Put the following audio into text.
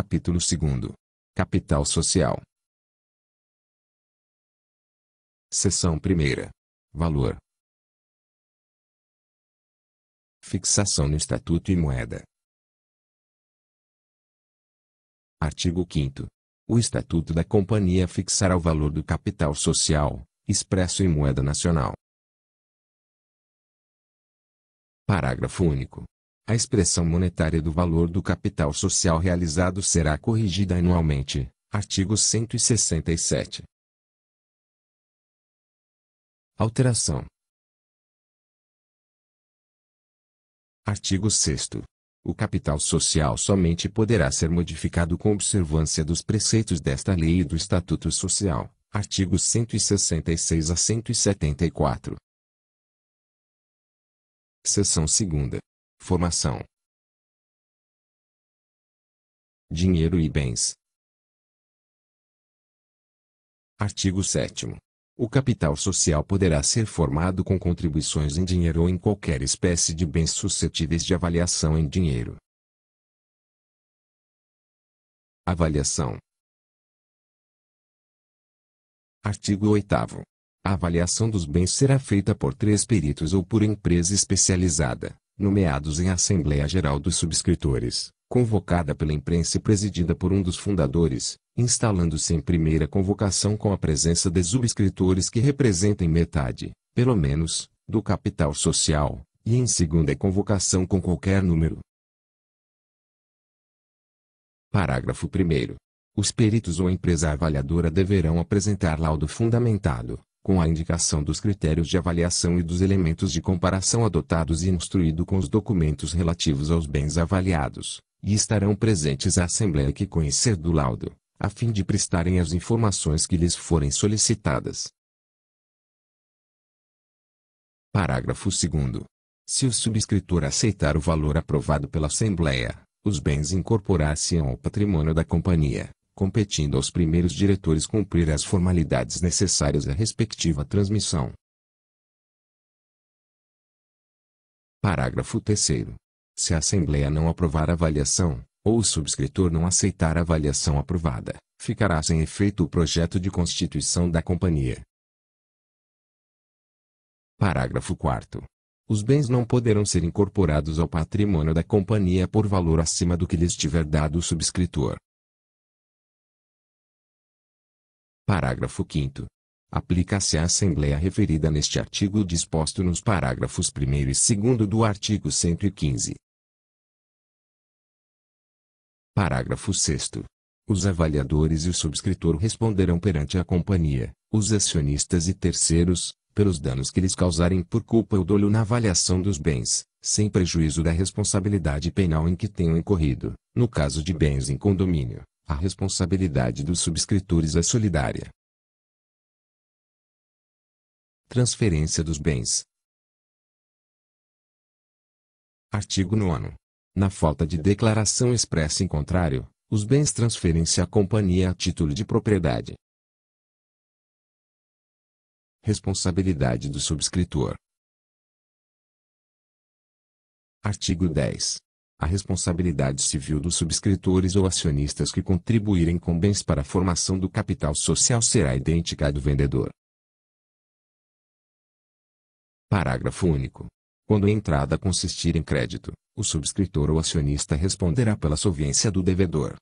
Capítulo 2 Capital Social Seção 1 Valor Fixação no Estatuto e Moeda Artigo 5 O Estatuto da Companhia fixará o valor do capital social, expresso em moeda nacional. Parágrafo único a expressão monetária do valor do capital social realizado será corrigida anualmente. Artigo 167. Alteração. Artigo 6 o capital social somente poderá ser modificado com observância dos preceitos desta lei e do Estatuto Social, artigos 166 a 174. Seção 2 formação, dinheiro e bens. Artigo 7. O capital social poderá ser formado com contribuições em dinheiro ou em qualquer espécie de bens suscetíveis de avaliação em dinheiro. Avaliação. Artigo 8. A avaliação dos bens será feita por três peritos ou por empresa especializada nomeados em Assembleia Geral dos Subscritores, convocada pela imprensa e presidida por um dos fundadores, instalando-se em primeira convocação com a presença de subscritores que representem metade, pelo menos, do capital social, e em segunda convocação com qualquer número. Parágrafo 1. Os peritos ou empresa avaliadora deverão apresentar laudo fundamentado, com a indicação dos critérios de avaliação e dos elementos de comparação adotados e instruído com os documentos relativos aos bens avaliados, e estarão presentes à Assembleia que conhecer do laudo, a fim de prestarem as informações que lhes forem solicitadas. Parágrafo 2. Se o subscritor aceitar o valor aprovado pela Assembleia, os bens incorporar-se-ão ao patrimônio da companhia, competindo aos primeiros diretores cumprir as formalidades necessárias à respectiva transmissão. Parágrafo 3 Se a Assembleia não aprovar a avaliação, ou o subscritor não aceitar a avaliação aprovada, ficará sem efeito o projeto de constituição da companhia. Parágrafo 4 Os bens não poderão ser incorporados ao patrimônio da companhia por valor acima do que lhes tiver dado o subscritor, Parágrafo 5 Aplica-se à Assembleia referida neste artigo o disposto nos parágrafos 1 e 2 do artigo 115. Parágrafo 6 Os avaliadores e o subscritor responderão perante a companhia, os acionistas e terceiros, pelos danos que lhes causarem por culpa ou dolo na avaliação dos bens, sem prejuízo da responsabilidade penal em que tenham incorrido, no caso de bens em condomínio, a responsabilidade dos subscritores é solidária. Transferência dos bens. Artigo 9. Na falta de declaração expressa em contrário, os bens transferem-se à companhia a título de propriedade. Responsabilidade do subscritor. Artigo 10 a responsabilidade civil dos subscritores ou acionistas que contribuírem com bens para a formação do capital social será idêntica à do vendedor. Parágrafo único. Quando a entrada consistir em crédito, o subscritor ou acionista responderá pela solvência do devedor,